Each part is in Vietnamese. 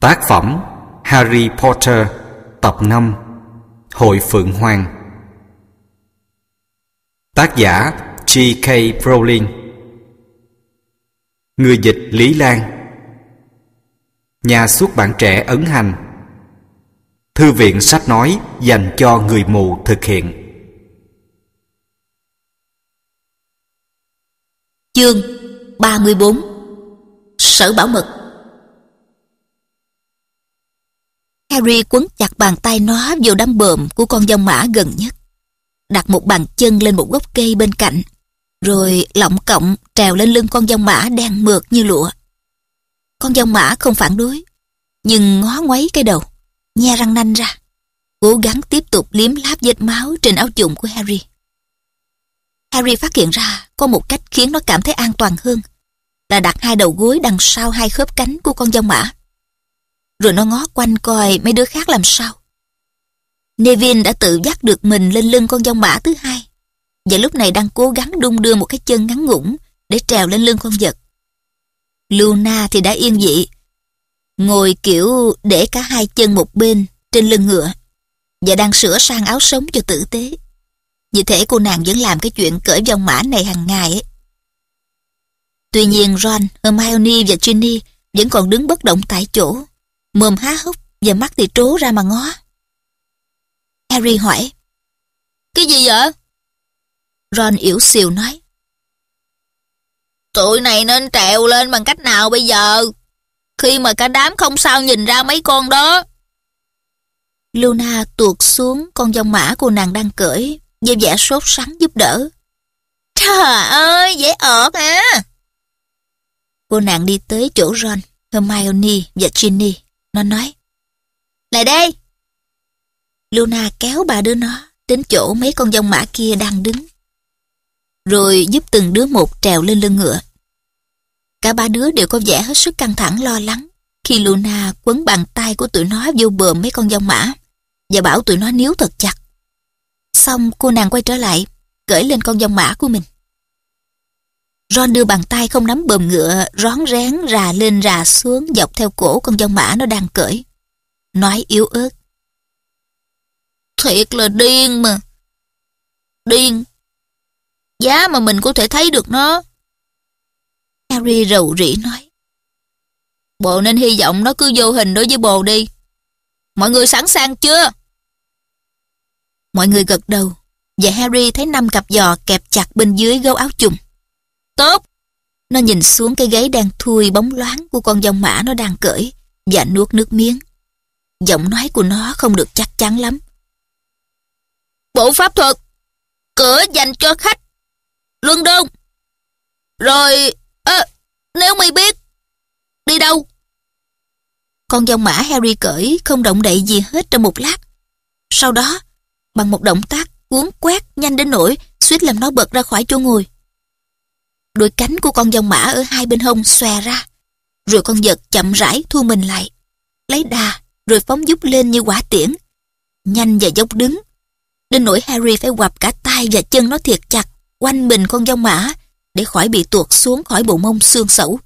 Tác phẩm Harry Potter Tập 5 Hội Phượng Hoàng Tác giả G.K. Rowling Người dịch Lý Lan Nhà xuất bản trẻ ấn hành Thư viện sách nói dành cho người mù thực hiện Chương 34 Sở bảo mật Harry quấn chặt bàn tay nó vào đám bờm của con dông mã gần nhất. Đặt một bàn chân lên một gốc cây bên cạnh, rồi lọng cọng trèo lên lưng con dông mã đang mượt như lụa. Con dông mã không phản đối, nhưng ngó ngoáy cái đầu, nhe răng nanh ra, cố gắng tiếp tục liếm láp vết máu trên áo chùng của Harry. Harry phát hiện ra có một cách khiến nó cảm thấy an toàn hơn là đặt hai đầu gối đằng sau hai khớp cánh của con dông mã rồi nó ngó quanh coi mấy đứa khác làm sao. Nevin đã tự dắt được mình lên lưng con dông mã thứ hai và lúc này đang cố gắng đung đưa một cái chân ngắn ngủn để trèo lên lưng con vật. Luna thì đã yên dị, ngồi kiểu để cả hai chân một bên trên lưng ngựa và đang sửa sang áo sống cho tử tế. Vì thế cô nàng vẫn làm cái chuyện cởi dòng mã này hàng ngày ấy. Tuy nhiên Ron, Hermione và Ginny vẫn còn đứng bất động tại chỗ mồm há hốc và mắt thì trố ra mà ngó. Harry hỏi, Cái gì vậy? Ron yếu xìu nói, Tụi này nên trèo lên bằng cách nào bây giờ? Khi mà cả đám không sao nhìn ra mấy con đó. Luna tuột xuống con dông mã cô nàng đang cưỡi, dây vẻ sốt sắng giúp đỡ. Trời ơi, dễ ợt hả? À. Cô nàng đi tới chỗ Ron, Hermione và Ginny. Nó nói, lại đây. Luna kéo ba đứa nó đến chỗ mấy con dông mã kia đang đứng. Rồi giúp từng đứa một trèo lên lưng ngựa. Cả ba đứa đều có vẻ hết sức căng thẳng lo lắng khi Luna quấn bàn tay của tụi nó vô bờ mấy con dông mã và bảo tụi nó níu thật chặt. Xong cô nàng quay trở lại, cởi lên con dông mã của mình. Ron đưa bàn tay không nắm bờm ngựa, rón rén rà lên rà xuống dọc theo cổ con dông mã nó đang cởi. Nói yếu ớt. Thiệt là điên mà. Điên. Giá mà mình có thể thấy được nó. Harry rầu rĩ nói. Bộ nên hy vọng nó cứ vô hình đối với bồ đi. Mọi người sẵn sàng chưa? Mọi người gật đầu và Harry thấy năm cặp giò kẹp chặt bên dưới gấu áo chùng. Tốt! Nó nhìn xuống cái gáy đang thui bóng loáng của con dòng mã nó đang cởi và nuốt nước miếng. Giọng nói của nó không được chắc chắn lắm. Bộ pháp thuật, cửa dành cho khách, Luân Đôn. Rồi, à, nếu mày biết, đi đâu? Con dòng mã Harry cởi không động đậy gì hết trong một lát. Sau đó, bằng một động tác cuốn quét nhanh đến nỗi suýt làm nó bật ra khỏi chỗ ngồi đôi cánh của con dòng mã ở hai bên hông xòe ra. Rồi con vật chậm rãi thu mình lại, lấy đà rồi phóng dút lên như quả tiễn. Nhanh và dốc đứng. Đến nỗi Harry phải quặp cả tay và chân nó thiệt chặt quanh mình con dòng mã để khỏi bị tuột xuống khỏi bộ mông xương sẩu.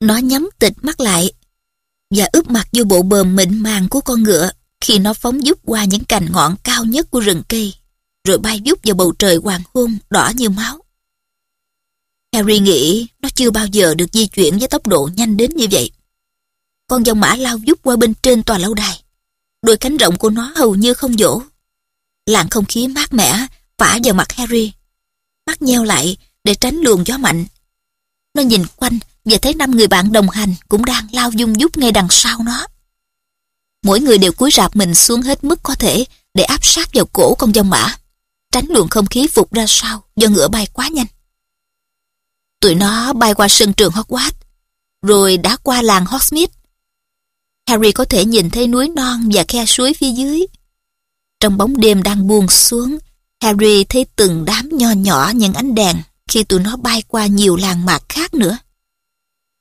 Nó nhắm tịch mắt lại và ướp mặt vô bộ bờm mịn màng của con ngựa khi nó phóng dút qua những cành ngọn cao nhất của rừng cây rồi bay vút vào bầu trời hoàng hôn đỏ như máu. Harry nghĩ nó chưa bao giờ được di chuyển với tốc độ nhanh đến như vậy. Con dòng mã lao vút qua bên trên tòa lâu đài. Đôi cánh rộng của nó hầu như không vỗ. Làn không khí mát mẻ phả vào mặt Harry. Mắt nheo lại để tránh luồng gió mạnh. Nó nhìn quanh và thấy năm người bạn đồng hành cũng đang lao dung vút ngay đằng sau nó. Mỗi người đều cúi rạp mình xuống hết mức có thể để áp sát vào cổ con dòng mã, tránh luồng không khí vụt ra sau do ngựa bay quá nhanh. Tụi nó bay qua sân trường Hogwarts, rồi đã qua làng Hogsmeade. Harry có thể nhìn thấy núi non và khe suối phía dưới. Trong bóng đêm đang buông xuống, Harry thấy từng đám nho nhỏ những ánh đèn khi tụi nó bay qua nhiều làng mạc khác nữa.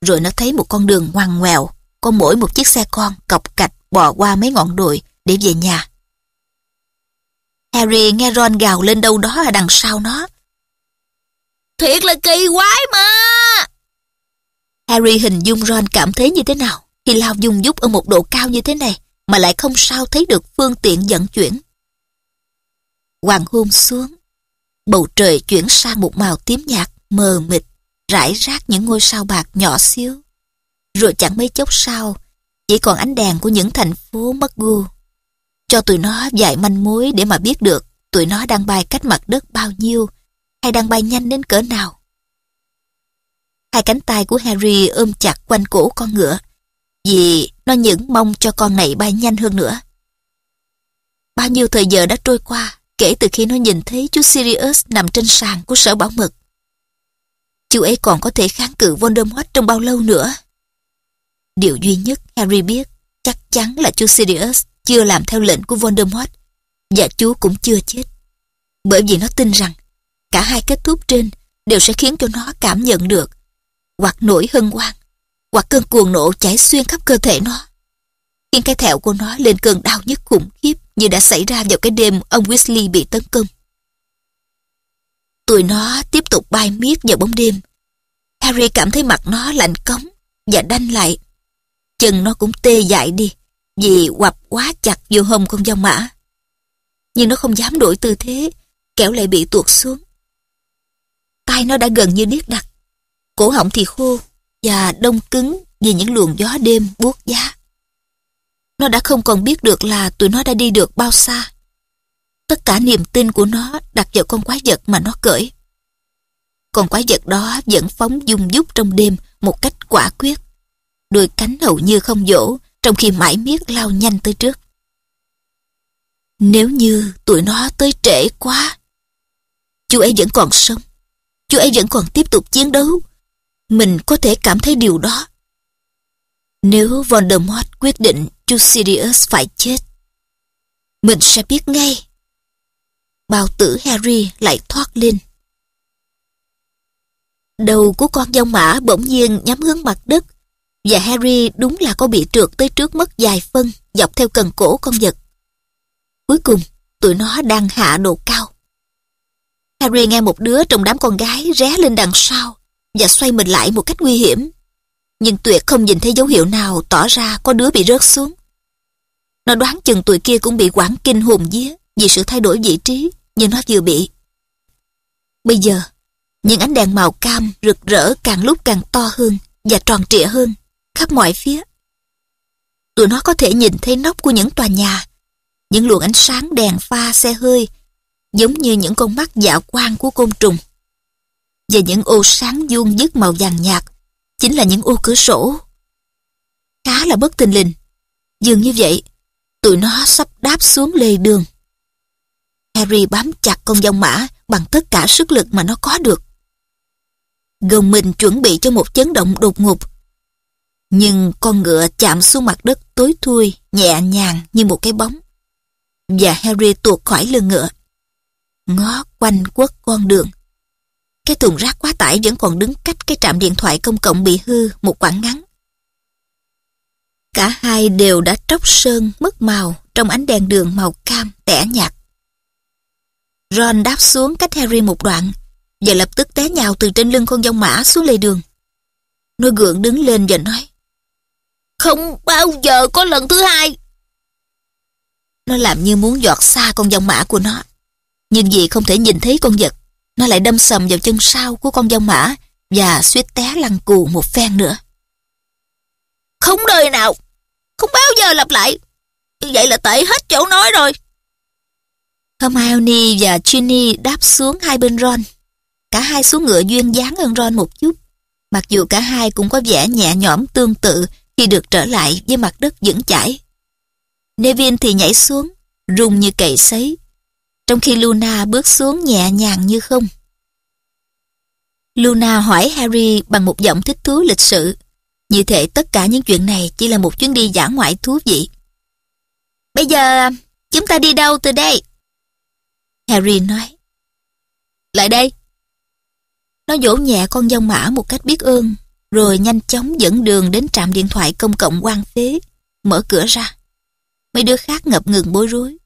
Rồi nó thấy một con đường ngoằn ngoèo, có mỗi một chiếc xe con cọc cạch bò qua mấy ngọn đồi để về nhà. Harry nghe Ron gào lên đâu đó ở đằng sau nó, Thiệt là kỳ quái mà. Harry hình dung Ron cảm thấy như thế nào khi lao dung dúc ở một độ cao như thế này mà lại không sao thấy được phương tiện vận chuyển. Hoàng hôn xuống, bầu trời chuyển sang một màu tím nhạt mờ mịt, rải rác những ngôi sao bạc nhỏ xíu. Rồi chẳng mấy chốc sau, chỉ còn ánh đèn của những thành phố mất gu. Cho tụi nó vài manh mối để mà biết được tụi nó đang bay cách mặt đất bao nhiêu hay đang bay nhanh đến cỡ nào. Hai cánh tay của Harry ôm chặt quanh cổ con ngựa, vì nó những mong cho con này bay nhanh hơn nữa. Bao nhiêu thời giờ đã trôi qua kể từ khi nó nhìn thấy chú Sirius nằm trên sàn của sở bảo mật. Chú ấy còn có thể kháng cự Voldemort trong bao lâu nữa? Điều duy nhất Harry biết chắc chắn là chú Sirius chưa làm theo lệnh của Voldemort và chú cũng chưa chết. Bởi vì nó tin rằng cả hai kết thúc trên đều sẽ khiến cho nó cảm nhận được hoặc nổi hân hoan hoặc cơn cuồng nộ chảy xuyên khắp cơ thể nó khiến cái thẹo của nó lên cơn đau nhức khủng khiếp như đã xảy ra vào cái đêm ông Weasley bị tấn công. Tụi nó tiếp tục bay miết vào bóng đêm. Harry cảm thấy mặt nó lạnh cống và đanh lại. Chân nó cũng tê dại đi vì quặp quá chặt vô hông con dao mã. Nhưng nó không dám đổi tư thế, kẻo lại bị tuột xuống tai nó đã gần như điếc đặt Cổ họng thì khô và đông cứng vì những luồng gió đêm buốt giá. Nó đã không còn biết được là tụi nó đã đi được bao xa. Tất cả niềm tin của nó đặt vào con quái vật mà nó cởi. Con quái vật đó vẫn phóng dung dút trong đêm một cách quả quyết. Đôi cánh hầu như không dỗ, trong khi mãi miết lao nhanh tới trước. Nếu như tụi nó tới trễ quá, chú ấy vẫn còn sống chú ấy vẫn còn tiếp tục chiến đấu. Mình có thể cảm thấy điều đó. Nếu Voldemort quyết định chú Sirius phải chết, mình sẽ biết ngay. Bao tử Harry lại thoát lên. Đầu của con dông mã bỗng nhiên nhắm hướng mặt đất và Harry đúng là có bị trượt tới trước mất vài phân dọc theo cần cổ con vật. Cuối cùng, tụi nó đang hạ độ cao. Harry nghe một đứa trong đám con gái ré lên đằng sau và xoay mình lại một cách nguy hiểm. Nhưng tuyệt không nhìn thấy dấu hiệu nào tỏ ra có đứa bị rớt xuống. Nó đoán chừng tụi kia cũng bị quảng kinh hồn vía vì sự thay đổi vị trí như nó vừa bị. Bây giờ, những ánh đèn màu cam rực rỡ càng lúc càng to hơn và tròn trịa hơn khắp mọi phía. Tụi nó có thể nhìn thấy nóc của những tòa nhà, những luồng ánh sáng đèn pha xe hơi giống như những con mắt dạ quang của côn trùng. Và những ô sáng vuông dứt màu vàng nhạt, chính là những ô cửa sổ. Khá là bất tình lình, dường như vậy, tụi nó sắp đáp xuống lề đường. Harry bám chặt con dòng mã bằng tất cả sức lực mà nó có được. Gồng mình chuẩn bị cho một chấn động đột ngột. Nhưng con ngựa chạm xuống mặt đất tối thui, nhẹ nhàng như một cái bóng. Và Harry tuột khỏi lưng ngựa ngó quanh quất con đường. Cái thùng rác quá tải vẫn còn đứng cách cái trạm điện thoại công cộng bị hư một quãng ngắn. Cả hai đều đã tróc sơn mất màu trong ánh đèn đường màu cam tẻ nhạt. Ron đáp xuống cách Harry một đoạn và lập tức té nhào từ trên lưng con dông mã xuống lề đường. Nó gượng đứng lên và nói Không bao giờ có lần thứ hai Nó làm như muốn giọt xa con dòng mã của nó nhưng vì không thể nhìn thấy con vật, nó lại đâm sầm vào chân sau của con dông mã và suýt té lăn cù một phen nữa. Không đời nào, không bao giờ lặp lại. Như vậy là tệ hết chỗ nói rồi. Hermione và Ginny đáp xuống hai bên Ron. Cả hai xuống ngựa duyên dáng hơn Ron một chút. Mặc dù cả hai cũng có vẻ nhẹ nhõm tương tự khi được trở lại với mặt đất vững chãi. Nevin thì nhảy xuống, rung như cậy sấy, trong khi Luna bước xuống nhẹ nhàng như không. Luna hỏi Harry bằng một giọng thích thú lịch sự, như thể tất cả những chuyện này chỉ là một chuyến đi giả ngoại thú vị. Bây giờ chúng ta đi đâu từ đây? Harry nói. Lại đây. Nó vỗ nhẹ con dông mã một cách biết ơn, rồi nhanh chóng dẫn đường đến trạm điện thoại công cộng quan phế, mở cửa ra. Mấy đứa khác ngập ngừng bối rối.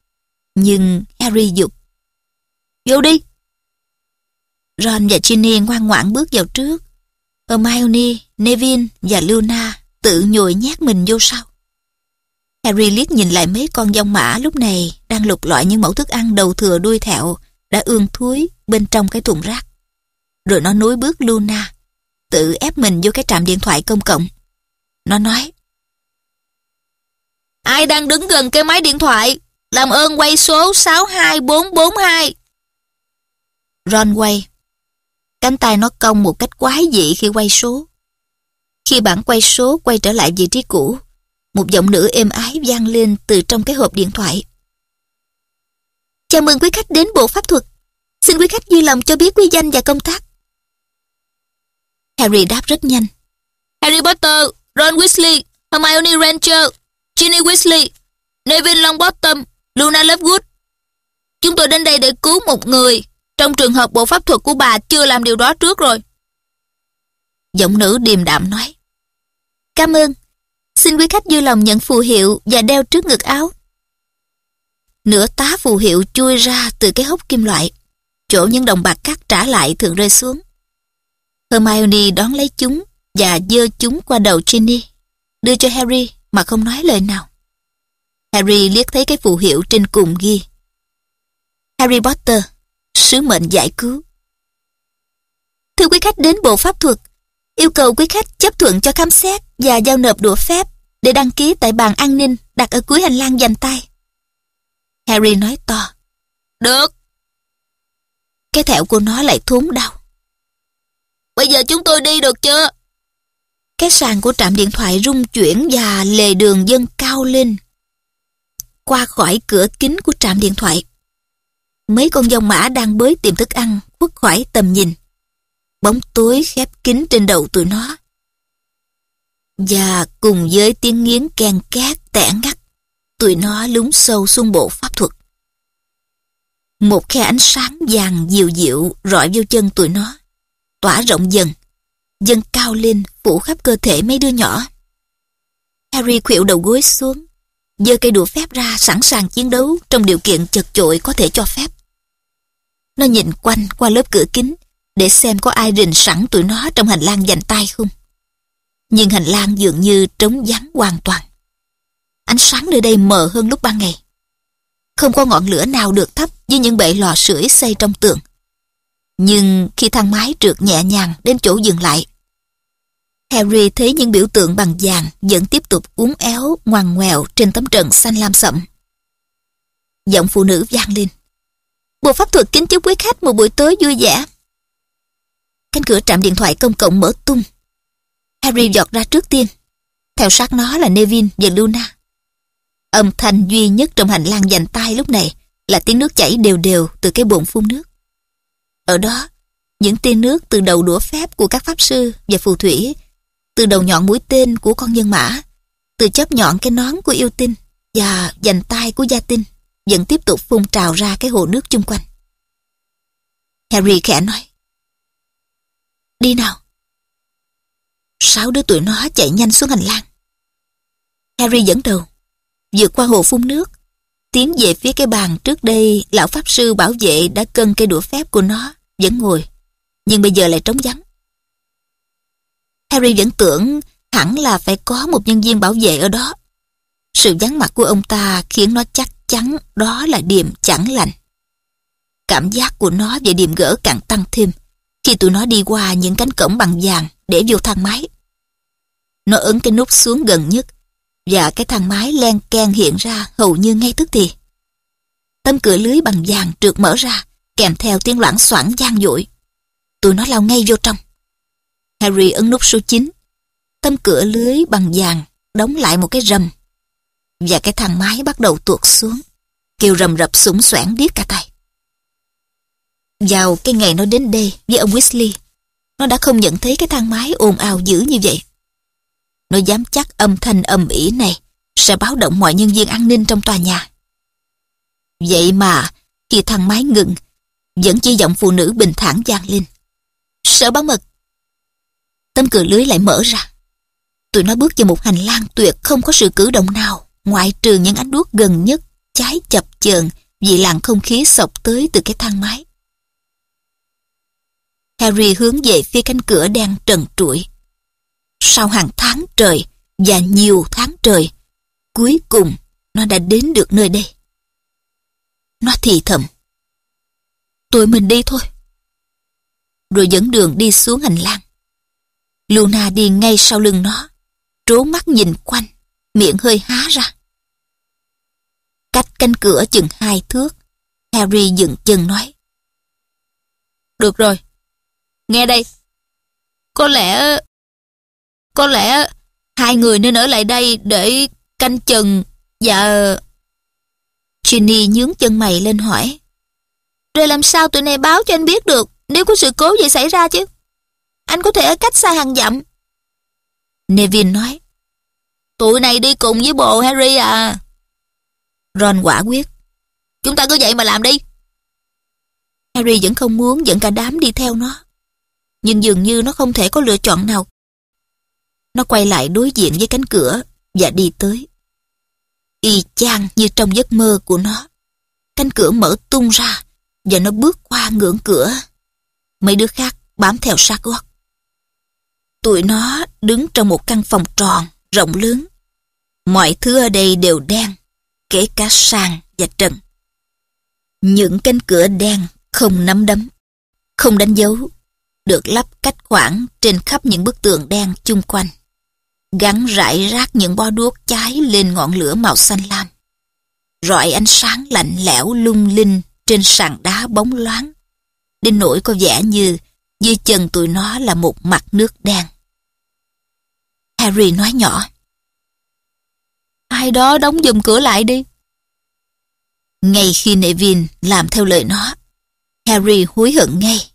Nhưng Harry dục. Vô đi. Ron và Ginny ngoan ngoãn bước vào trước. Hermione, Nevin và Luna tự nhồi nhét mình vô sau. Harry liếc nhìn lại mấy con dông mã lúc này đang lục lọi những mẫu thức ăn đầu thừa đuôi thẹo đã ương thúi bên trong cái thùng rác. Rồi nó nối bước Luna, tự ép mình vô cái trạm điện thoại công cộng. Nó nói Ai đang đứng gần cái máy điện thoại làm ơn quay số 62442. Ron quay. Cánh tay nó cong một cách quái dị khi quay số. Khi bản quay số quay trở lại vị trí cũ, một giọng nữ êm ái vang lên từ trong cái hộp điện thoại. Chào mừng quý khách đến Bộ Pháp thuật. Xin quý khách vui lòng cho biết quý danh và công tác. Harry đáp rất nhanh. Harry Potter, Ron Weasley, Hermione Ranger, Ginny Weasley, Neville Longbottom, Luna Lovegood. Chúng tôi đến đây để cứu một người, trong trường hợp bộ pháp thuật của bà chưa làm điều đó trước rồi. Giọng nữ điềm đạm nói. Cảm ơn. Xin quý khách vui lòng nhận phù hiệu và đeo trước ngực áo. Nửa tá phù hiệu chui ra từ cái hốc kim loại. Chỗ những đồng bạc cát trả lại thường rơi xuống. Hermione đón lấy chúng và dơ chúng qua đầu Ginny, đưa cho Harry mà không nói lời nào. Harry liếc thấy cái phù hiệu trên cùng ghi. Harry Potter, sứ mệnh giải cứu. Thưa quý khách đến bộ pháp thuật, yêu cầu quý khách chấp thuận cho khám xét và giao nộp đũa phép để đăng ký tại bàn an ninh đặt ở cuối hành lang dành tay. Harry nói to. Được. Cái thẹo của nó lại thốn đau. Bây giờ chúng tôi đi được chưa? Cái sàn của trạm điện thoại rung chuyển và lề đường dâng cao lên qua khỏi cửa kính của trạm điện thoại. Mấy con dòng mã đang bới tìm thức ăn, khuất khỏi tầm nhìn. Bóng tối khép kín trên đầu tụi nó. Và cùng với tiếng nghiến ken két tẻ ngắt, tụi nó lún sâu xuống bộ pháp thuật. Một khe ánh sáng vàng dịu dịu rọi vô chân tụi nó, tỏa rộng dần, dâng cao lên phủ khắp cơ thể mấy đứa nhỏ. Harry khuỵu đầu gối xuống, giơ cây đũa phép ra sẵn sàng chiến đấu trong điều kiện chật chội có thể cho phép. Nó nhìn quanh qua lớp cửa kính để xem có ai rình sẵn tụi nó trong hành lang dành tay không. Nhưng hành lang dường như trống vắng hoàn toàn. Ánh sáng nơi đây mờ hơn lúc ban ngày. Không có ngọn lửa nào được thắp với những bệ lò sưởi xây trong tường. Nhưng khi thang máy trượt nhẹ nhàng đến chỗ dừng lại, Harry thấy những biểu tượng bằng vàng vẫn tiếp tục uốn éo ngoằn ngoèo trên tấm trần xanh lam sậm. Giọng phụ nữ vang lên. Bộ pháp thuật kính chúc quý khách một buổi tối vui vẻ. Cánh cửa trạm điện thoại công cộng mở tung. Harry giọt ra trước tiên. Theo sát nó là Nevin và Luna. Âm thanh duy nhất trong hành lang dành tay lúc này là tiếng nước chảy đều đều từ cái bồn phun nước. Ở đó, những tia nước từ đầu đũa phép của các pháp sư và phù thủy từ đầu nhọn mũi tên của con nhân mã, từ chóp nhọn cái nón của yêu tinh và dành tay của gia tinh vẫn tiếp tục phun trào ra cái hồ nước chung quanh. Harry khẽ nói. Đi nào. Sáu đứa tụi nó chạy nhanh xuống hành lang. Harry dẫn đầu, vượt qua hồ phun nước, tiến về phía cái bàn trước đây lão pháp sư bảo vệ đã cân cây đũa phép của nó vẫn ngồi nhưng bây giờ lại trống vắng Harry vẫn tưởng hẳn là phải có một nhân viên bảo vệ ở đó. Sự vắng mặt của ông ta khiến nó chắc chắn đó là điềm chẳng lành. Cảm giác của nó về điềm gỡ càng tăng thêm khi tụi nó đi qua những cánh cổng bằng vàng để vô thang máy. Nó ấn cái nút xuống gần nhất và cái thang máy len keng hiện ra hầu như ngay tức thì. Tấm cửa lưới bằng vàng trượt mở ra kèm theo tiếng loảng xoảng gian dội. Tụi nó lao ngay vô trong. Harry ấn nút số 9. Tấm cửa lưới bằng vàng đóng lại một cái rầm. Và cái thang máy bắt đầu tuột xuống. Kêu rầm rập súng xoảng điếc cả tay. Vào cái ngày nó đến đây với ông Weasley, nó đã không nhận thấy cái thang máy ồn ào dữ như vậy. Nó dám chắc âm thanh âm ỉ này sẽ báo động mọi nhân viên an ninh trong tòa nhà. Vậy mà, khi thang máy ngừng, vẫn chỉ giọng phụ nữ bình thản vang lên. Sở bảo mật tấm cửa lưới lại mở ra. Tụi nó bước vào một hành lang tuyệt không có sự cử động nào, ngoại trừ những ánh đuốc gần nhất, cháy chập chờn vì làn không khí sộc tới từ cái thang máy. Harry hướng về phía cánh cửa đang trần trụi. Sau hàng tháng trời và nhiều tháng trời, cuối cùng nó đã đến được nơi đây. Nó thì thầm. Tụi mình đi thôi. Rồi dẫn đường đi xuống hành lang. Luna đi ngay sau lưng nó, trố mắt nhìn quanh, miệng hơi há ra. Cách cánh cửa chừng hai thước, Harry dừng chân nói. Được rồi, nghe đây. Có lẽ... Có lẽ hai người nên ở lại đây để canh chừng và... Dạ. Ginny nhướng chân mày lên hỏi. Rồi làm sao tụi này báo cho anh biết được nếu có sự cố gì xảy ra chứ? Anh có thể ở cách xa hàng dặm. Nevin nói. Tụi này đi cùng với bộ Harry à. Ron quả quyết. Chúng ta cứ vậy mà làm đi. Harry vẫn không muốn dẫn cả đám đi theo nó. Nhưng dường như nó không thể có lựa chọn nào. Nó quay lại đối diện với cánh cửa và đi tới. Y chang như trong giấc mơ của nó. Cánh cửa mở tung ra và nó bước qua ngưỡng cửa. Mấy đứa khác bám theo sát gót. Tụi nó đứng trong một căn phòng tròn, rộng lớn. Mọi thứ ở đây đều đen, kể cả sàn và trần. Những cánh cửa đen không nắm đấm, không đánh dấu, được lắp cách khoảng trên khắp những bức tường đen chung quanh. Gắn rải rác những bó đuốc cháy lên ngọn lửa màu xanh lam. Rọi ánh sáng lạnh lẽo lung linh trên sàn đá bóng loáng. Đến nỗi có vẻ như dưới chân tụi nó là một mặt nước đen. Harry nói nhỏ. Ai đó đóng dùm cửa lại đi. Ngay khi Neville làm theo lời nó, Harry hối hận ngay.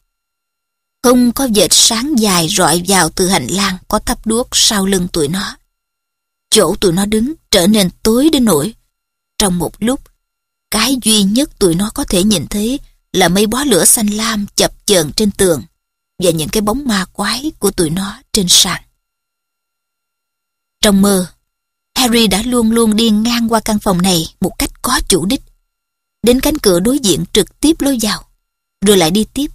Không có vệt sáng dài rọi vào từ hành lang có thắp đuốc sau lưng tụi nó. Chỗ tụi nó đứng trở nên tối đến nỗi. Trong một lúc, cái duy nhất tụi nó có thể nhìn thấy là mấy bó lửa xanh lam chập chờn trên tường và những cái bóng ma quái của tụi nó trên sàn. Trong mơ, Harry đã luôn luôn đi ngang qua căn phòng này một cách có chủ đích. Đến cánh cửa đối diện trực tiếp lối vào, rồi lại đi tiếp.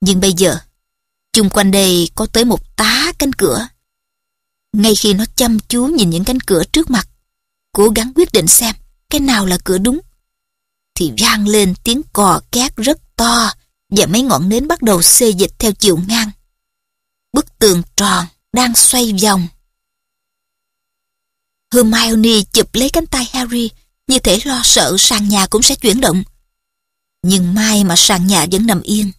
Nhưng bây giờ, chung quanh đây có tới một tá cánh cửa. Ngay khi nó chăm chú nhìn những cánh cửa trước mặt, cố gắng quyết định xem cái nào là cửa đúng, thì vang lên tiếng cò két rất to và mấy ngọn nến bắt đầu xê dịch theo chiều ngang. Bức tường tròn đang xoay vòng Hermione chụp lấy cánh tay Harry, như thể lo sợ sàn nhà cũng sẽ chuyển động. Nhưng may mà sàn nhà vẫn nằm yên.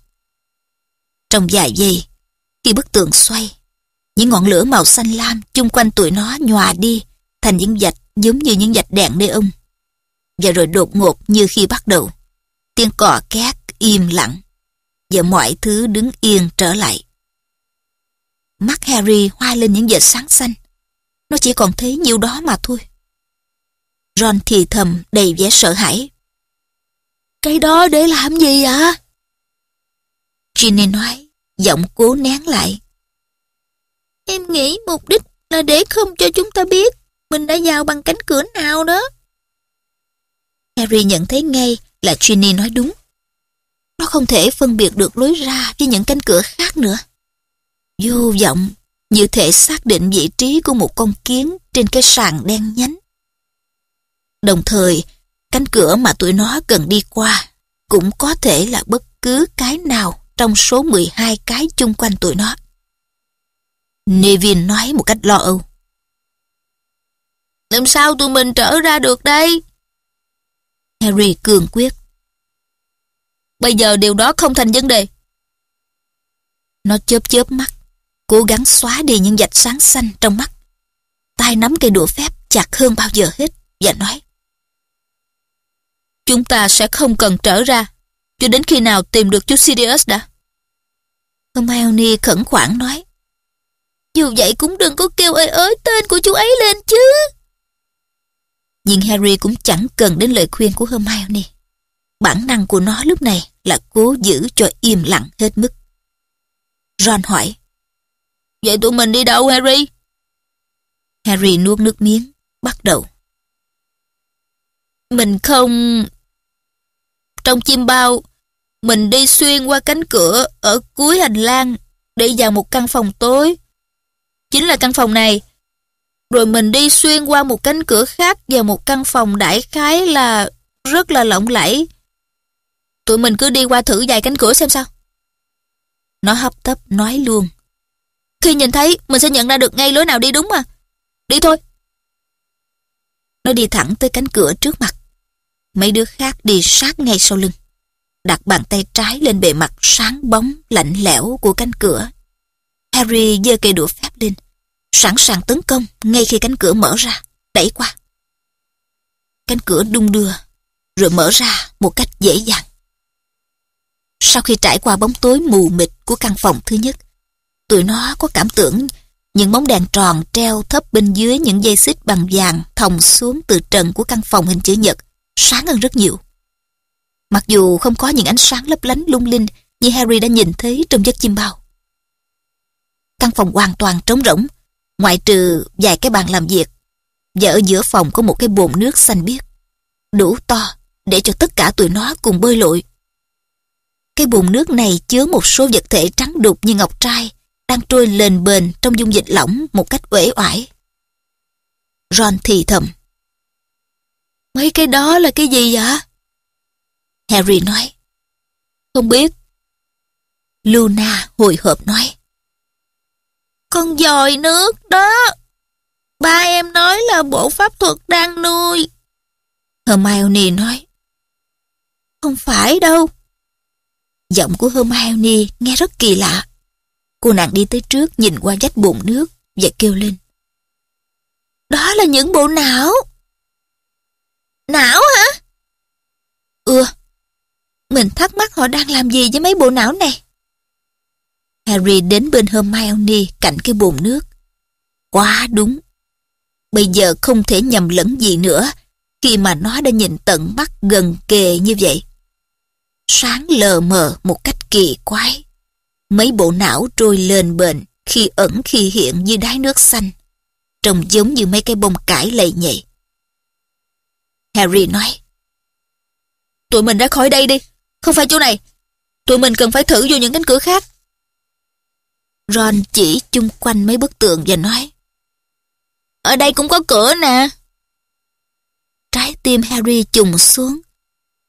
Trong vài giây, khi bức tường xoay, những ngọn lửa màu xanh lam chung quanh tụi nó nhòa đi thành những vạch giống như những vạch đèn nê ông. Và rồi đột ngột như khi bắt đầu, tiếng cò két im lặng và mọi thứ đứng yên trở lại. Mắt Harry hoa lên những vệt sáng xanh. Nó chỉ còn thấy nhiêu đó mà thôi. Ron thì thầm đầy vẻ sợ hãi. Cái đó để làm gì ạ? À? Ginny nói, giọng cố nén lại. Em nghĩ mục đích là để không cho chúng ta biết mình đã vào bằng cánh cửa nào đó. Harry nhận thấy ngay là Ginny nói đúng. Nó không thể phân biệt được lối ra với những cánh cửa khác nữa. Vô vọng như thể xác định vị trí của một con kiến trên cái sàn đen nhánh. Đồng thời, cánh cửa mà tụi nó cần đi qua cũng có thể là bất cứ cái nào trong số 12 cái chung quanh tụi nó. Nevin nói một cách lo âu. Làm sao tụi mình trở ra được đây? Harry cường quyết. Bây giờ điều đó không thành vấn đề. Nó chớp chớp mắt cố gắng xóa đi những vạch sáng xanh trong mắt. Tay nắm cây đũa phép chặt hơn bao giờ hết và nói. Chúng ta sẽ không cần trở ra cho đến khi nào tìm được chú Sirius đã. Hermione khẩn khoản nói. Dù vậy cũng đừng có kêu ơi ới tên của chú ấy lên chứ. Nhưng Harry cũng chẳng cần đến lời khuyên của Hermione. Bản năng của nó lúc này là cố giữ cho im lặng hết mức. Ron hỏi. Vậy tụi mình đi đâu Harry? Harry nuốt nước miếng, bắt đầu. Mình không... Trong chim bao, mình đi xuyên qua cánh cửa ở cuối hành lang để vào một căn phòng tối. Chính là căn phòng này. Rồi mình đi xuyên qua một cánh cửa khác vào một căn phòng đại khái là rất là lộng lẫy. Tụi mình cứ đi qua thử vài cánh cửa xem sao. Nó hấp tấp nói luôn. Khi nhìn thấy mình sẽ nhận ra được ngay lối nào đi đúng mà Đi thôi Nó đi thẳng tới cánh cửa trước mặt Mấy đứa khác đi sát ngay sau lưng Đặt bàn tay trái lên bề mặt sáng bóng lạnh lẽo của cánh cửa Harry giơ cây đũa phép lên Sẵn sàng tấn công ngay khi cánh cửa mở ra Đẩy qua Cánh cửa đung đưa Rồi mở ra một cách dễ dàng sau khi trải qua bóng tối mù mịt của căn phòng thứ nhất, Tụi nó có cảm tưởng những bóng đèn tròn treo thấp bên dưới những dây xích bằng vàng thòng xuống từ trần của căn phòng hình chữ nhật, sáng hơn rất nhiều. Mặc dù không có những ánh sáng lấp lánh lung linh như Harry đã nhìn thấy trong giấc chim bao. Căn phòng hoàn toàn trống rỗng, ngoại trừ vài cái bàn làm việc. Và ở giữa phòng có một cái bồn nước xanh biếc, đủ to để cho tất cả tụi nó cùng bơi lội. Cái bồn nước này chứa một số vật thể trắng đục như ngọc trai, đang trôi lên bền trong dung dịch lỏng một cách uể oải. Ron thì thầm. Mấy cái đó là cái gì vậy? Harry nói. Không biết. Luna hồi hộp nói. Con dòi nước đó. Ba em nói là bộ pháp thuật đang nuôi. Hermione nói. Không phải đâu. Giọng của Hermione nghe rất kỳ lạ. Cô nàng đi tới trước nhìn qua vách bụng nước và kêu lên. Đó là những bộ não. Não hả? Ừ. Mình thắc mắc họ đang làm gì với mấy bộ não này. Harry đến bên Hermione cạnh cái bồn nước. Quá đúng. Bây giờ không thể nhầm lẫn gì nữa khi mà nó đã nhìn tận mắt gần kề như vậy. Sáng lờ mờ một cách kỳ quái. Mấy bộ não trôi lên bền, khi ẩn khi hiện như đáy nước xanh. Trông giống như mấy cây bông cải lầy nhầy. Harry nói, Tụi mình ra khỏi đây đi, không phải chỗ này. Tụi mình cần phải thử vô những cánh cửa khác. Ron chỉ chung quanh mấy bức tường và nói, Ở đây cũng có cửa nè. Trái tim Harry chùng xuống,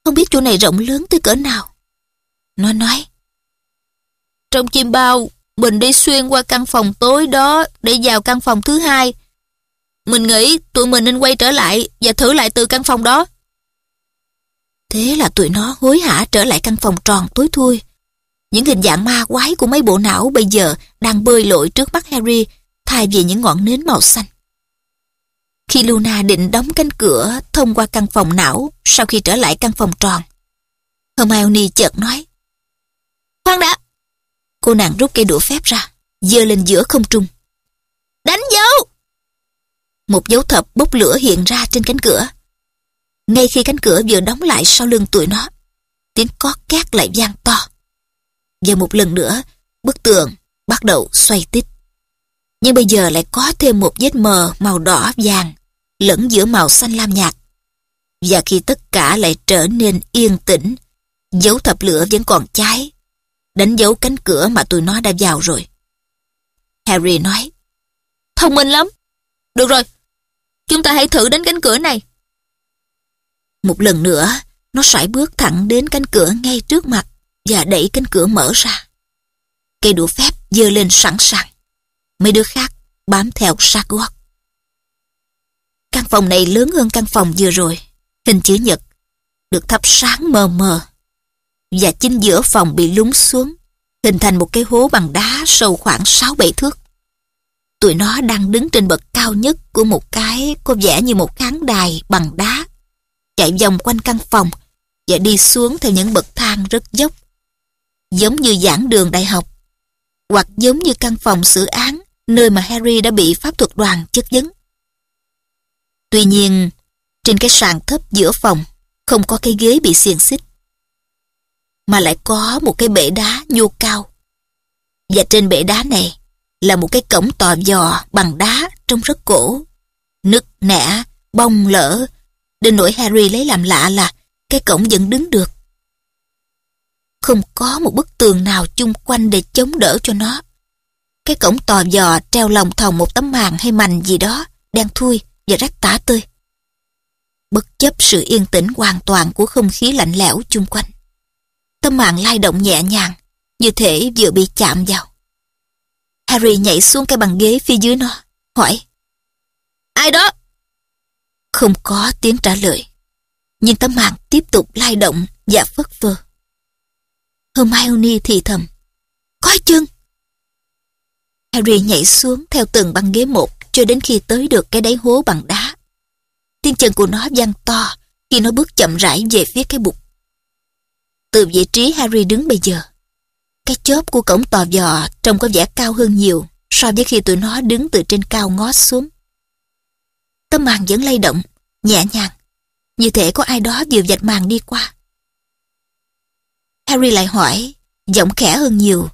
không biết chỗ này rộng lớn tới cỡ nào. Nó nói, trong chim bao, mình đi xuyên qua căn phòng tối đó để vào căn phòng thứ hai. Mình nghĩ tụi mình nên quay trở lại và thử lại từ căn phòng đó. Thế là tụi nó hối hả trở lại căn phòng tròn tối thui. Những hình dạng ma quái của mấy bộ não bây giờ đang bơi lội trước mắt Harry thay vì những ngọn nến màu xanh. Khi Luna định đóng cánh cửa thông qua căn phòng não sau khi trở lại căn phòng tròn, Hermione chợt nói Khoan đã, Cô nàng rút cây đũa phép ra, dơ lên giữa không trung. Đánh dấu! Một dấu thập bốc lửa hiện ra trên cánh cửa. Ngay khi cánh cửa vừa đóng lại sau lưng tụi nó, tiếng có cát lại vang to. Và một lần nữa, bức tường bắt đầu xoay tít. Nhưng bây giờ lại có thêm một vết mờ màu đỏ vàng lẫn giữa màu xanh lam nhạt. Và khi tất cả lại trở nên yên tĩnh, dấu thập lửa vẫn còn cháy đánh dấu cánh cửa mà tụi nó đã vào rồi. Harry nói, thông minh lắm. Được rồi, chúng ta hãy thử đến cánh cửa này. Một lần nữa, nó sải bước thẳng đến cánh cửa ngay trước mặt và đẩy cánh cửa mở ra. Cây đũa phép dơ lên sẵn sàng. Mấy đứa khác bám theo sát gót. Căn phòng này lớn hơn căn phòng vừa rồi, hình chữ nhật, được thắp sáng mờ mờ và chính giữa phòng bị lún xuống, hình thành một cái hố bằng đá sâu khoảng sáu bảy thước. Tụi nó đang đứng trên bậc cao nhất của một cái có vẻ như một khán đài bằng đá, chạy vòng quanh căn phòng và đi xuống theo những bậc thang rất dốc, giống như giảng đường đại học, hoặc giống như căn phòng xử án nơi mà Harry đã bị pháp thuật đoàn chất vấn. Tuy nhiên, trên cái sàn thấp giữa phòng không có cái ghế bị xiềng xích mà lại có một cái bể đá nhô cao. Và trên bể đá này là một cái cổng tò dò bằng đá trông rất cổ. Nứt nẻ, bong lỡ, đến nỗi Harry lấy làm lạ là cái cổng vẫn đứng được. Không có một bức tường nào chung quanh để chống đỡ cho nó. Cái cổng tò dò treo lòng thòng một tấm màn hay mành gì đó, đen thui và rách tả tươi. Bất chấp sự yên tĩnh hoàn toàn của không khí lạnh lẽo chung quanh. Tâm mạng lay động nhẹ nhàng, như thể vừa bị chạm vào. Harry nhảy xuống cái bàn ghế phía dưới nó, hỏi. Ai đó? Không có tiếng trả lời. Nhưng tấm mạng tiếp tục lay động và phất phơ. Hermione thì thầm. coi chân! Harry nhảy xuống theo từng băng ghế một cho đến khi tới được cái đáy hố bằng đá. Tiếng chân của nó vang to khi nó bước chậm rãi về phía cái bục từ vị trí Harry đứng bây giờ. Cái chớp của cổng tò vò trông có vẻ cao hơn nhiều so với khi tụi nó đứng từ trên cao ngó xuống. Tấm màn vẫn lay động, nhẹ nhàng, như thể có ai đó vừa vạch màn đi qua. Harry lại hỏi, giọng khẽ hơn nhiều,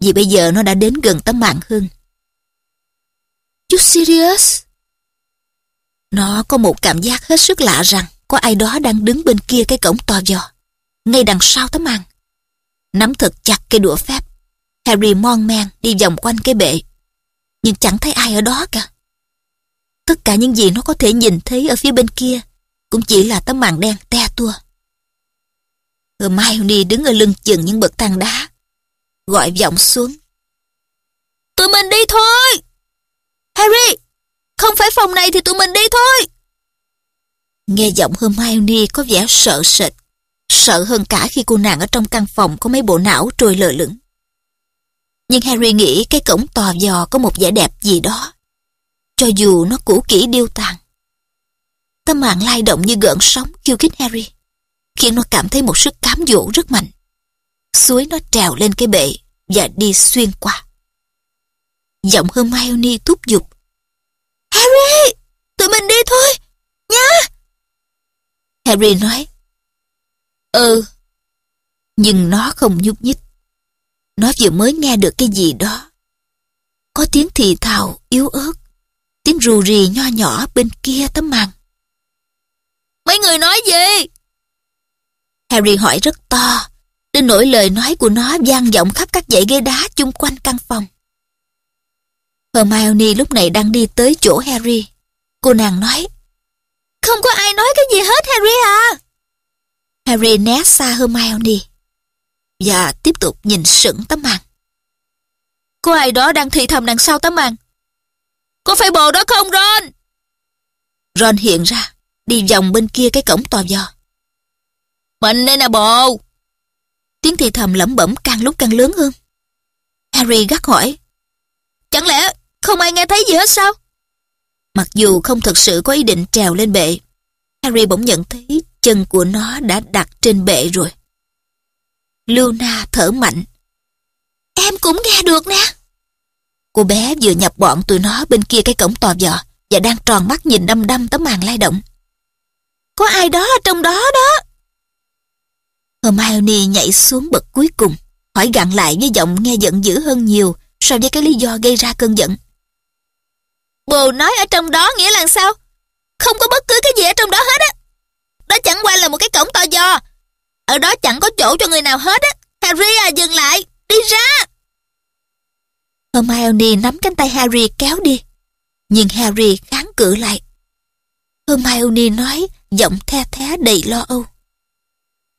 vì bây giờ nó đã đến gần tấm màn hơn. "Chú Sirius", Nó có một cảm giác hết sức lạ rằng có ai đó đang đứng bên kia cái cổng to vò ngay đằng sau tấm màn. Nắm thật chặt cây đũa phép, Harry mon men đi vòng quanh cái bệ. Nhưng chẳng thấy ai ở đó cả. Tất cả những gì nó có thể nhìn thấy ở phía bên kia cũng chỉ là tấm màn đen te tua. Hermione đứng ở lưng chừng những bậc thang đá, gọi vọng xuống. Tụi mình đi thôi! Harry! Không phải phòng này thì tụi mình đi thôi! Nghe giọng Hermione có vẻ sợ sệt Sợ hơn cả khi cô nàng ở trong căn phòng có mấy bộ não trôi lờ lửng. Nhưng Harry nghĩ cái cổng tò dò có một vẻ đẹp gì đó. Cho dù nó cũ kỹ điêu tàn. Tấm màn lai động như gợn sóng khiêu khích Harry. Khiến nó cảm thấy một sức cám dỗ rất mạnh. Suối nó trèo lên cái bệ và đi xuyên qua. Giọng Hermione thúc giục. Harry, tụi mình đi thôi, nha. Harry nói, Ừ. Nhưng nó không nhúc nhích. Nó vừa mới nghe được cái gì đó. Có tiếng thì thào yếu ớt. Tiếng rù rì nho nhỏ bên kia tấm màn. Mấy người nói gì? Harry hỏi rất to, đến nỗi lời nói của nó vang vọng khắp các dãy ghế đá chung quanh căn phòng. Hermione lúc này đang đi tới chỗ Harry. Cô nàng nói, Không có ai nói cái gì hết Harry à. Harry né xa Hermione và tiếp tục nhìn sững tấm màn. Có ai đó đang thì thầm đằng sau tấm màn. Có phải bồ đó không Ron? Ron hiện ra, đi vòng bên kia cái cổng tò vò. Mình đây nè bồ. Tiếng thì thầm lẩm bẩm càng lúc càng lớn hơn. Harry gắt hỏi. Chẳng lẽ không ai nghe thấy gì hết sao? Mặc dù không thực sự có ý định trèo lên bệ, Harry bỗng nhận thấy chân của nó đã đặt trên bệ rồi. Luna thở mạnh. Em cũng nghe được nè. Cô bé vừa nhập bọn tụi nó bên kia cái cổng tòa vò và đang tròn mắt nhìn đăm đăm tấm màn lai động. Có ai đó ở trong đó đó. Hermione nhảy xuống bậc cuối cùng, hỏi gặn lại với giọng nghe giận dữ hơn nhiều so với cái lý do gây ra cơn giận. Bồ nói ở trong đó nghĩa là sao? Không có bất cứ cái gì ở trong đó hết á. Đó chẳng qua là một cái cổng to do. Ở đó chẳng có chỗ cho người nào hết á. Harry à, dừng lại, đi ra. Hermione nắm cánh tay Harry kéo đi. Nhưng Harry kháng cự lại. Hermione nói giọng the thé đầy lo âu.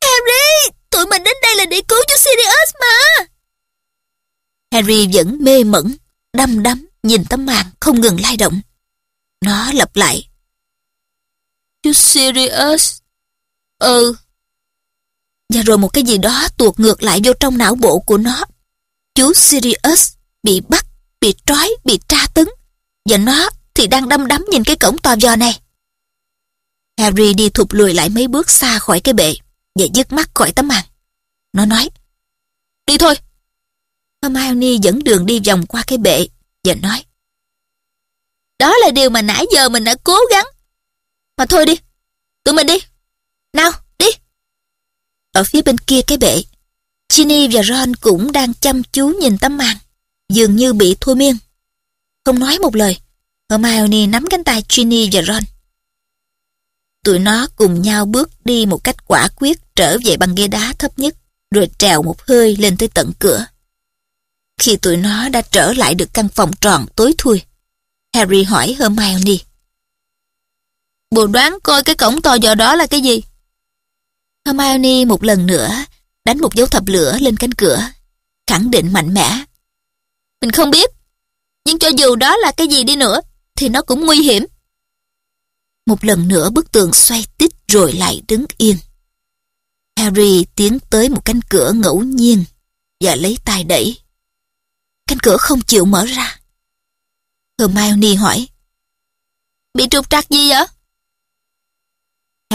Harry, tụi mình đến đây là để cứu chú Sirius mà. Harry vẫn mê mẩn, đăm đắm nhìn tấm màn không ngừng lay động. Nó lặp lại. Chú Sirius Ừ. Và rồi một cái gì đó tuột ngược lại vô trong não bộ của nó. Chú Sirius bị bắt, bị trói, bị tra tấn. Và nó thì đang đâm đắm nhìn cái cổng to vò này. Harry đi thụt lùi lại mấy bước xa khỏi cái bệ và dứt mắt khỏi tấm màn. Nó nói, đi thôi. Hermione dẫn đường đi vòng qua cái bệ và nói, đó là điều mà nãy giờ mình đã cố gắng. Mà thôi đi, tụi mình đi. Nào, đi! Ở phía bên kia cái bệ, Ginny và Ron cũng đang chăm chú nhìn tấm màn, dường như bị thua miên. Không nói một lời, Hermione nắm cánh tay Ginny và Ron. Tụi nó cùng nhau bước đi một cách quả quyết trở về bằng ghế đá thấp nhất, rồi trèo một hơi lên tới tận cửa. Khi tụi nó đã trở lại được căn phòng tròn tối thui, Harry hỏi Hermione. Bồ đoán coi cái cổng to giờ đó là cái gì? Hermione một lần nữa đánh một dấu thập lửa lên cánh cửa, khẳng định mạnh mẽ. Mình không biết, nhưng cho dù đó là cái gì đi nữa, thì nó cũng nguy hiểm. Một lần nữa bức tường xoay tít rồi lại đứng yên. Harry tiến tới một cánh cửa ngẫu nhiên và lấy tay đẩy. Cánh cửa không chịu mở ra. Hermione hỏi, Bị trục trặc gì vậy?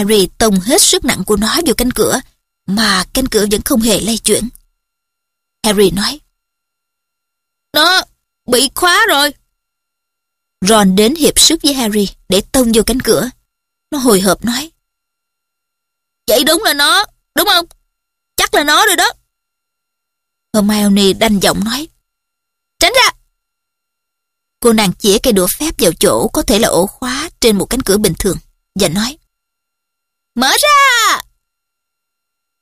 Harry tông hết sức nặng của nó vào cánh cửa, mà cánh cửa vẫn không hề lay chuyển. Harry nói, Nó bị khóa rồi. Ron đến hiệp sức với Harry để tông vô cánh cửa. Nó hồi hộp nói, Vậy đúng là nó, đúng không? Chắc là nó rồi đó. Hermione đanh giọng nói, Tránh ra! Cô nàng chĩa cây đũa phép vào chỗ có thể là ổ khóa trên một cánh cửa bình thường và nói Mở ra!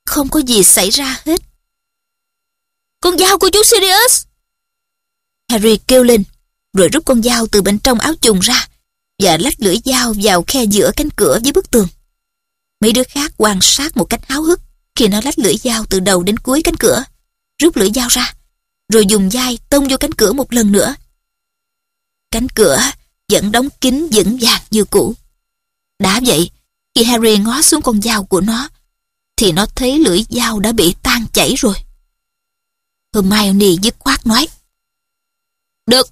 Không có gì xảy ra hết. Con dao của chú Sirius! Harry kêu lên, rồi rút con dao từ bên trong áo chùng ra và lách lưỡi dao vào khe giữa cánh cửa với bức tường. Mấy đứa khác quan sát một cách háo hức khi nó lách lưỡi dao từ đầu đến cuối cánh cửa, rút lưỡi dao ra, rồi dùng dai tông vô cánh cửa một lần nữa. Cánh cửa vẫn đóng kín vững vàng như cũ. Đã vậy, khi Harry ngó xuống con dao của nó, thì nó thấy lưỡi dao đã bị tan chảy rồi. Hermione dứt khoát nói. Được,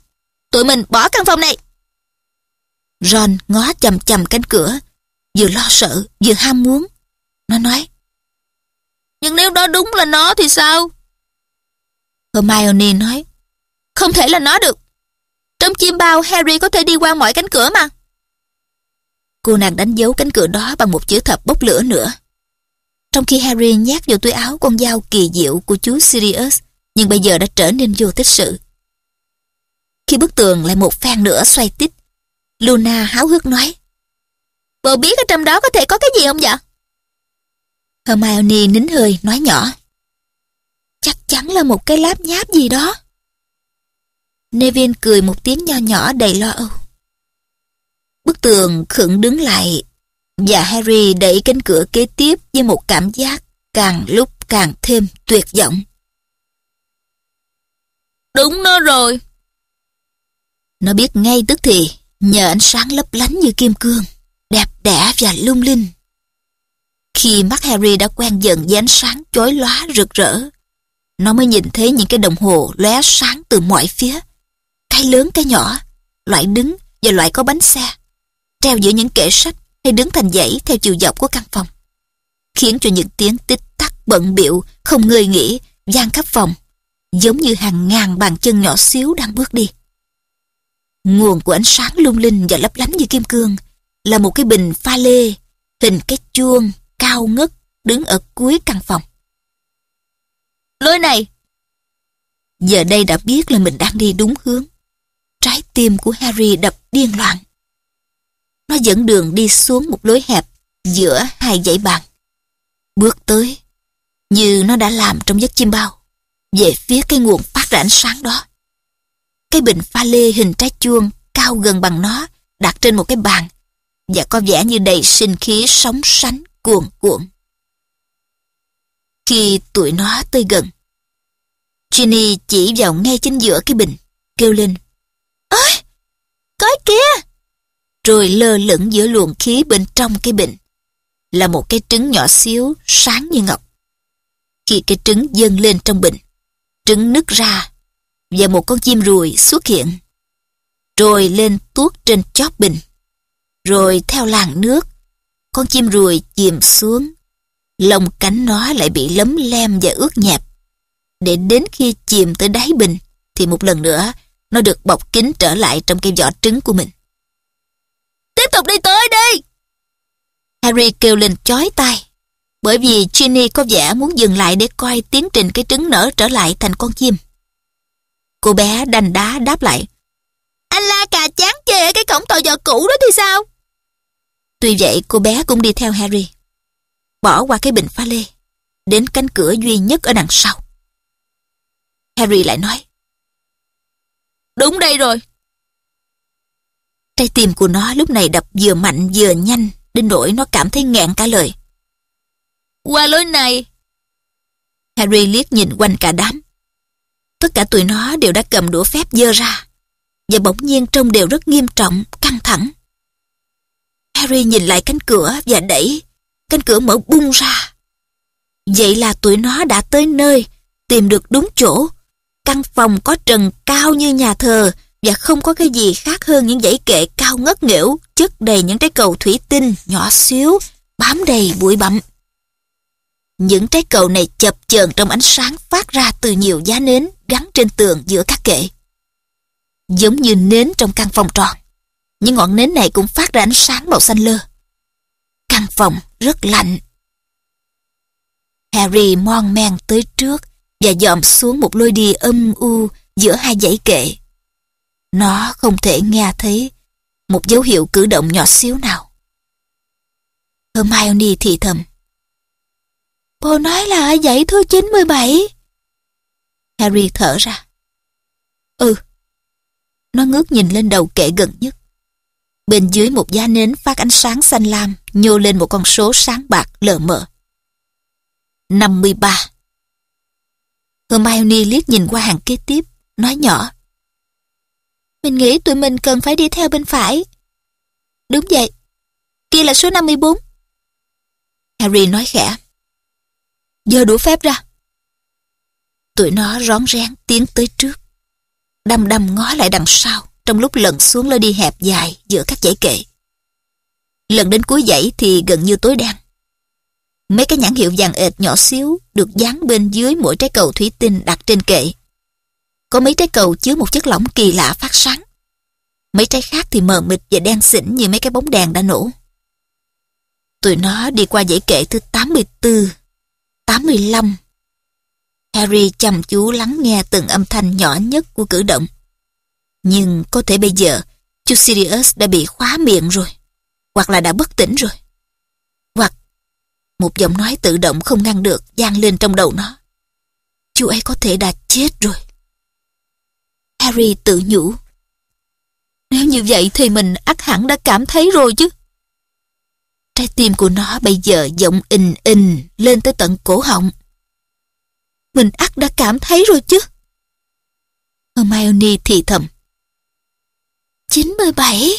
tụi mình bỏ căn phòng này. Ron ngó chầm chầm cánh cửa, vừa lo sợ, vừa ham muốn. Nó nói, nhưng nếu đó đúng là nó thì sao? Hermione nói, không thể là nó được. Trong chim bao Harry có thể đi qua mọi cánh cửa mà. Cô nàng đánh dấu cánh cửa đó bằng một chữ thập bốc lửa nữa. Trong khi Harry nhét vào túi áo con dao kỳ diệu của chú Sirius, nhưng bây giờ đã trở nên vô tích sự. Khi bức tường lại một phen nữa xoay tít, Luna háo hức nói. Bồ biết ở trong đó có thể có cái gì không vậy? Hermione nín hơi nói nhỏ. Chắc chắn là một cái láp nháp gì đó. Nevin cười một tiếng nho nhỏ đầy lo âu. Bức tường khựng đứng lại và Harry đẩy cánh cửa kế tiếp với một cảm giác càng lúc càng thêm tuyệt vọng. Đúng nó rồi. Nó biết ngay tức thì nhờ ánh sáng lấp lánh như kim cương, đẹp đẽ và lung linh. Khi mắt Harry đã quen dần với ánh sáng chói lóa rực rỡ, nó mới nhìn thấy những cái đồng hồ lóe sáng từ mọi phía. Cái lớn cái nhỏ, loại đứng và loại có bánh xe treo giữa những kệ sách hay đứng thành dãy theo chiều dọc của căn phòng khiến cho những tiếng tích tắc bận biệu không ngơi nghỉ vang khắp phòng giống như hàng ngàn bàn chân nhỏ xíu đang bước đi nguồn của ánh sáng lung linh và lấp lánh như kim cương là một cái bình pha lê hình cái chuông cao ngất đứng ở cuối căn phòng lối này giờ đây đã biết là mình đang đi đúng hướng trái tim của harry đập điên loạn nó dẫn đường đi xuống một lối hẹp giữa hai dãy bàn. Bước tới, như nó đã làm trong giấc chim bao, về phía cái nguồn phát ra ánh sáng đó. Cái bình pha lê hình trái chuông cao gần bằng nó đặt trên một cái bàn và có vẻ như đầy sinh khí sóng sánh cuồn cuộn. Khi tụi nó tới gần, Ginny chỉ vào ngay chính giữa cái bình, kêu lên. Ơi! cái kia trôi lơ lửng giữa luồng khí bên trong cái bình là một cái trứng nhỏ xíu sáng như ngọc khi cái trứng dâng lên trong bình trứng nứt ra và một con chim ruồi xuất hiện trồi lên tuốt trên chóp bình rồi theo làn nước con chim ruồi chìm xuống lông cánh nó lại bị lấm lem và ướt nhẹp để đến khi chìm tới đáy bình thì một lần nữa nó được bọc kín trở lại trong cái vỏ trứng của mình tiếp tục đi tới đi. Harry kêu lên chói tai. Bởi vì Ginny có vẻ muốn dừng lại để coi tiến trình cái trứng nở trở lại thành con chim. Cô bé đành đá đáp lại. Anh la cà chán chê cái cổng tòa giờ cũ đó thì sao? Tuy vậy cô bé cũng đi theo Harry. Bỏ qua cái bình pha lê. Đến cánh cửa duy nhất ở đằng sau. Harry lại nói. Đúng đây rồi, Trái tim của nó lúc này đập vừa mạnh vừa nhanh, đến nỗi nó cảm thấy nghẹn cả lời. Qua lối này! Harry liếc nhìn quanh cả đám. Tất cả tụi nó đều đã cầm đũa phép dơ ra, và bỗng nhiên trông đều rất nghiêm trọng, căng thẳng. Harry nhìn lại cánh cửa và đẩy, cánh cửa mở bung ra. Vậy là tụi nó đã tới nơi, tìm được đúng chỗ. Căn phòng có trần cao như nhà thờ, và không có cái gì khác hơn những dãy kệ cao ngất nghểu chất đầy những trái cầu thủy tinh nhỏ xíu bám đầy bụi bặm những trái cầu này chập chờn trong ánh sáng phát ra từ nhiều giá nến gắn trên tường giữa các kệ giống như nến trong căn phòng tròn những ngọn nến này cũng phát ra ánh sáng màu xanh lơ căn phòng rất lạnh harry mon men tới trước và dòm xuống một lối đi âm u giữa hai dãy kệ nó không thể nghe thấy một dấu hiệu cử động nhỏ xíu nào. Hermione thì thầm. Cô nói là ở dãy thứ 97. Harry thở ra. Ừ. Nó ngước nhìn lên đầu kệ gần nhất. Bên dưới một giá nến phát ánh sáng xanh lam nhô lên một con số sáng bạc lờ mờ. 53. Hermione liếc nhìn qua hàng kế tiếp, nói nhỏ. Mình nghĩ tụi mình cần phải đi theo bên phải. Đúng vậy. Kia là số 54. Harry nói khẽ. Giờ đủ phép ra. Tụi nó rón rén tiến tới trước. đầm đầm ngó lại đằng sau trong lúc lần xuống lối đi hẹp dài giữa các dãy kệ. Lần đến cuối dãy thì gần như tối đen. Mấy cái nhãn hiệu vàng ệt nhỏ xíu được dán bên dưới mỗi trái cầu thủy tinh đặt trên kệ. Có mấy trái cầu chứa một chất lỏng kỳ lạ phát sáng. Mấy trái khác thì mờ mịt và đen xỉn như mấy cái bóng đèn đã nổ. Tụi nó đi qua dãy kệ thứ 84, 85. Harry chăm chú lắng nghe từng âm thanh nhỏ nhất của cử động. Nhưng có thể bây giờ, chú Sirius đã bị khóa miệng rồi, hoặc là đã bất tỉnh rồi. Hoặc một giọng nói tự động không ngăn được gian lên trong đầu nó. Chú ấy có thể đã chết rồi. Harry tự nhủ. Nếu như vậy thì mình ắt hẳn đã cảm thấy rồi chứ. Trái tim của nó bây giờ giọng ình ình lên tới tận cổ họng. Mình ắt đã cảm thấy rồi chứ. Hermione thì thầm. 97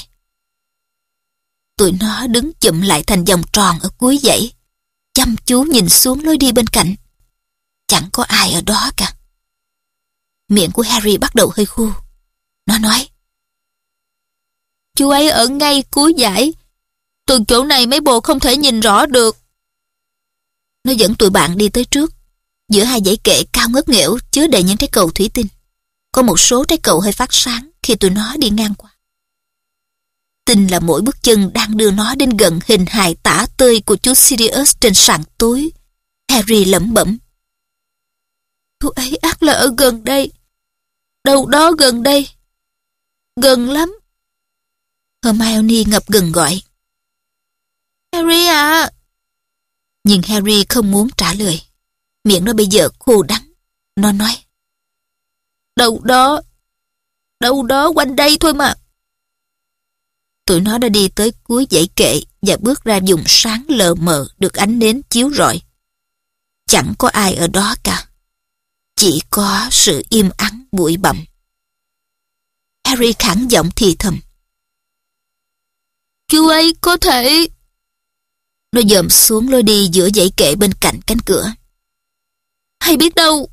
Tụi nó đứng chụm lại thành vòng tròn ở cuối dãy. Chăm chú nhìn xuống lối đi bên cạnh. Chẳng có ai ở đó cả. Miệng của Harry bắt đầu hơi khô. Nó nói. Chú ấy ở ngay cuối giải. Từ chỗ này mấy bộ không thể nhìn rõ được. Nó dẫn tụi bạn đi tới trước. Giữa hai dãy kệ cao ngất nghẽo chứa đầy những trái cầu thủy tinh. Có một số trái cầu hơi phát sáng khi tụi nó đi ngang qua. Tin là mỗi bước chân đang đưa nó đến gần hình hài tả tơi của chú Sirius trên sàn tối. Harry lẩm bẩm. Chú ấy ác là ở gần đây. Đâu đó gần đây. Gần lắm. Hermione ngập ngừng gọi. Harry à. Nhưng Harry không muốn trả lời. Miệng nó bây giờ khô đắng. Nó nói. Đâu đó. Đâu đó quanh đây thôi mà. Tụi nó đã đi tới cuối dãy kệ và bước ra dùng sáng lờ mờ được ánh nến chiếu rọi. Chẳng có ai ở đó cả. Chỉ có sự im ắng bụi bặm. Harry khản giọng thì thầm. Chú ấy có thể... Nó dòm xuống lối đi giữa dãy kệ bên cạnh cánh cửa. Hay biết đâu...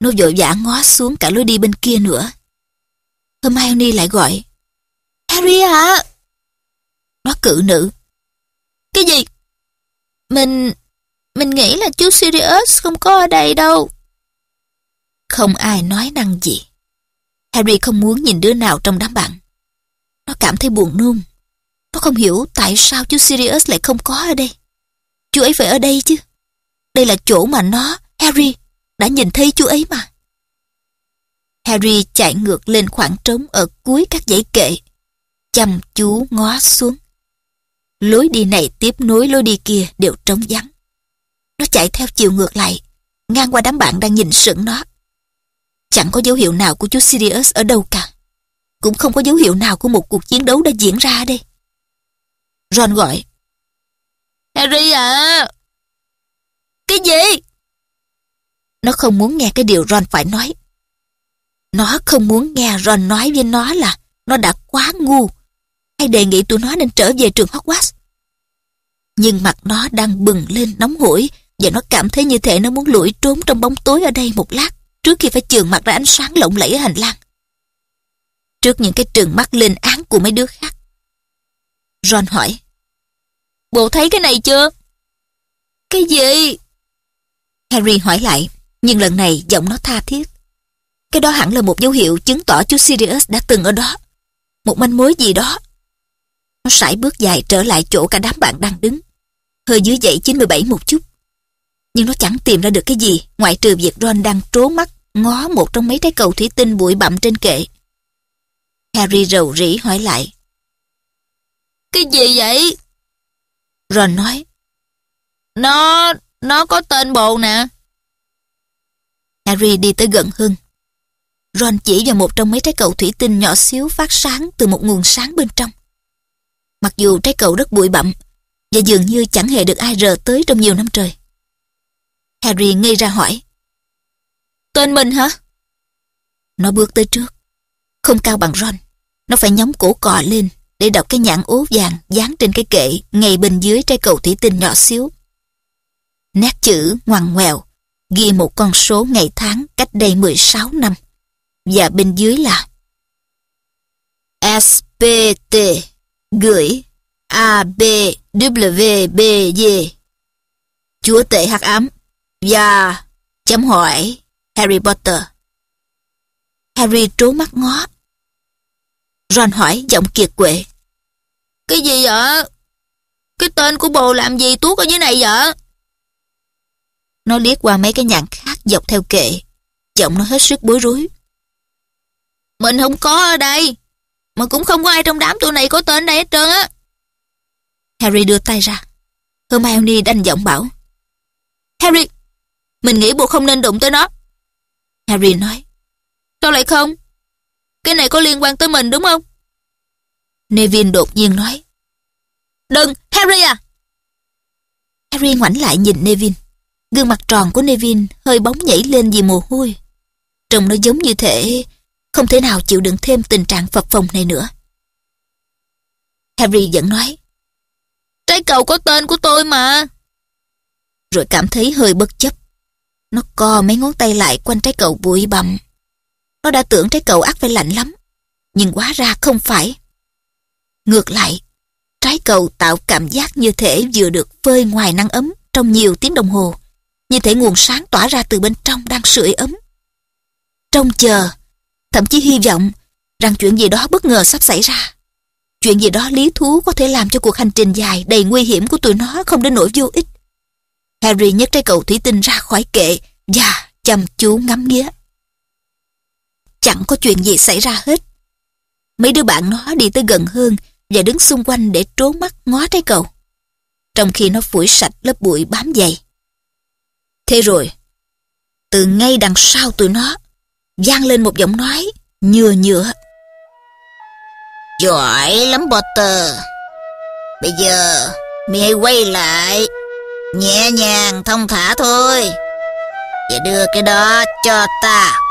Nó vội vã ngó xuống cả lối đi bên kia nữa. Hermione lại gọi. Harry hả? À? Nó cự nữ. Cái gì? Mình... Mình nghĩ là chú Sirius không có ở đây đâu. Không ai nói năng gì. Harry không muốn nhìn đứa nào trong đám bạn. Nó cảm thấy buồn nôn. Nó không hiểu tại sao chú Sirius lại không có ở đây. Chú ấy phải ở đây chứ. Đây là chỗ mà nó, Harry, đã nhìn thấy chú ấy mà. Harry chạy ngược lên khoảng trống ở cuối các dãy kệ, chăm chú ngó xuống. Lối đi này tiếp nối lối đi kia đều trống vắng. Nó chạy theo chiều ngược lại, ngang qua đám bạn đang nhìn sững nó. Chẳng có dấu hiệu nào của chú Sirius ở đâu cả. Cũng không có dấu hiệu nào của một cuộc chiến đấu đã diễn ra đây. Ron gọi. Harry à! Cái gì? Nó không muốn nghe cái điều Ron phải nói. Nó không muốn nghe Ron nói với nó là nó đã quá ngu hay đề nghị tụi nó nên trở về trường Hogwarts. Nhưng mặt nó đang bừng lên nóng hổi và nó cảm thấy như thể nó muốn lủi trốn trong bóng tối ở đây một lát trước khi phải trường mặt ra ánh sáng lộng lẫy ở hành lang. Trước những cái trường mắt lên án của mấy đứa khác. Ron hỏi, Bộ thấy cái này chưa? Cái gì? Harry hỏi lại, nhưng lần này giọng nó tha thiết. Cái đó hẳn là một dấu hiệu chứng tỏ chú Sirius đã từng ở đó. Một manh mối gì đó. Nó sải bước dài trở lại chỗ cả đám bạn đang đứng. Hơi dưới dậy 97 một chút nhưng nó chẳng tìm ra được cái gì ngoại trừ việc Ron đang trố mắt ngó một trong mấy trái cầu thủy tinh bụi bặm trên kệ. Harry rầu rĩ hỏi lại. Cái gì vậy? Ron nói. Nó, nó có tên bồ nè. Harry đi tới gần hơn. Ron chỉ vào một trong mấy trái cầu thủy tinh nhỏ xíu phát sáng từ một nguồn sáng bên trong. Mặc dù trái cầu rất bụi bặm và dường như chẳng hề được ai rờ tới trong nhiều năm trời. Harry ngây ra hỏi. Tên mình hả? Nó bước tới trước. Không cao bằng Ron. Nó phải nhóm cổ cò lên để đọc cái nhãn ố vàng dán trên cái kệ ngay bên dưới trái cầu thủy tinh nhỏ xíu. Nét chữ ngoằn ngoèo, ghi một con số ngày tháng cách đây 16 năm. Và bên dưới là SPT gửi ABWBG Chúa tệ hắc ám và... chấm hỏi Harry Potter. Harry trố mắt ngó. Ron hỏi giọng kiệt quệ. Cái gì vậy? Cái tên của bồ làm gì tuốt ở dưới này vậy? Nó liếc qua mấy cái nhãn khác dọc theo kệ. Giọng nó hết sức bối rối. Mình không có ở đây. Mà cũng không có ai trong đám tụi này có tên đây hết trơn á. Harry đưa tay ra. Hermione đanh giọng bảo. Harry, mình nghĩ buộc không nên đụng tới nó. Harry nói. Sao lại không? Cái này có liên quan tới mình đúng không? Nevin đột nhiên nói. Đừng, Harry à! Harry ngoảnh lại nhìn Nevin. Gương mặt tròn của Nevin hơi bóng nhảy lên vì mồ hôi. Trông nó giống như thể không thể nào chịu đựng thêm tình trạng phập phồng này nữa. Harry vẫn nói. Trái cầu có tên của tôi mà. Rồi cảm thấy hơi bất chấp. Nó co mấy ngón tay lại quanh trái cầu bụi bặm. Nó đã tưởng trái cầu ắt phải lạnh lắm, nhưng quá ra không phải. Ngược lại, trái cầu tạo cảm giác như thể vừa được phơi ngoài nắng ấm trong nhiều tiếng đồng hồ, như thể nguồn sáng tỏa ra từ bên trong đang sưởi ấm. Trông chờ, thậm chí hy vọng rằng chuyện gì đó bất ngờ sắp xảy ra. Chuyện gì đó lý thú có thể làm cho cuộc hành trình dài đầy nguy hiểm của tụi nó không đến nỗi vô ích Harry nhấc trái cầu thủy tinh ra khỏi kệ và chăm chú ngắm nghía. Chẳng có chuyện gì xảy ra hết. Mấy đứa bạn nó đi tới gần hơn và đứng xung quanh để trốn mắt ngó trái cầu. Trong khi nó phủi sạch lớp bụi bám dày. Thế rồi, từ ngay đằng sau tụi nó, vang lên một giọng nói nhừa nhựa. Giỏi lắm Potter. Bây giờ, mày hãy quay lại Nhẹ nhàng thông thả thôi Vậy đưa cái đó cho ta